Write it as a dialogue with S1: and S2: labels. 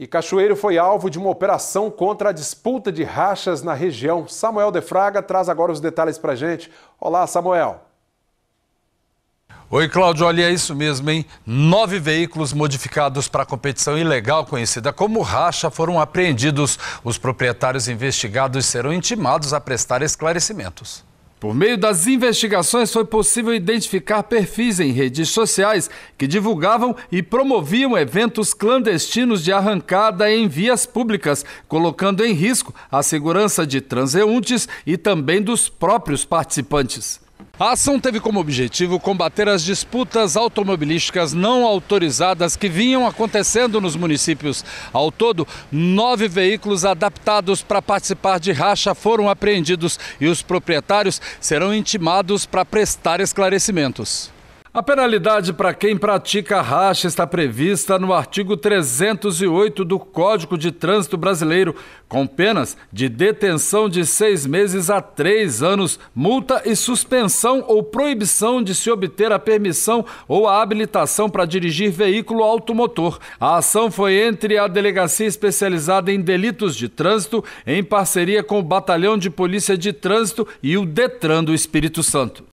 S1: E Cachoeiro foi alvo de uma operação contra a disputa de rachas na região. Samuel De Fraga traz agora os detalhes para gente. Olá, Samuel.
S2: Oi, Cláudio. Olha, é isso mesmo, hein? Nove veículos modificados para a competição ilegal, conhecida como racha, foram apreendidos. Os proprietários investigados serão intimados a prestar esclarecimentos. Por meio das investigações, foi possível identificar perfis em redes sociais que divulgavam e promoviam eventos clandestinos de arrancada em vias públicas, colocando em risco a segurança de transeuntes e também dos próprios participantes. A ação teve como objetivo combater as disputas automobilísticas não autorizadas que vinham acontecendo nos municípios. Ao todo, nove veículos adaptados para participar de racha foram apreendidos e os proprietários serão intimados para prestar esclarecimentos. A penalidade para quem pratica racha está prevista no artigo 308 do Código de Trânsito Brasileiro, com penas de detenção de seis meses a três anos, multa e suspensão ou proibição de se obter a permissão ou a habilitação para dirigir veículo automotor. A ação foi entre a Delegacia Especializada em Delitos de Trânsito, em parceria com o Batalhão de Polícia de Trânsito e o Detran do Espírito Santo.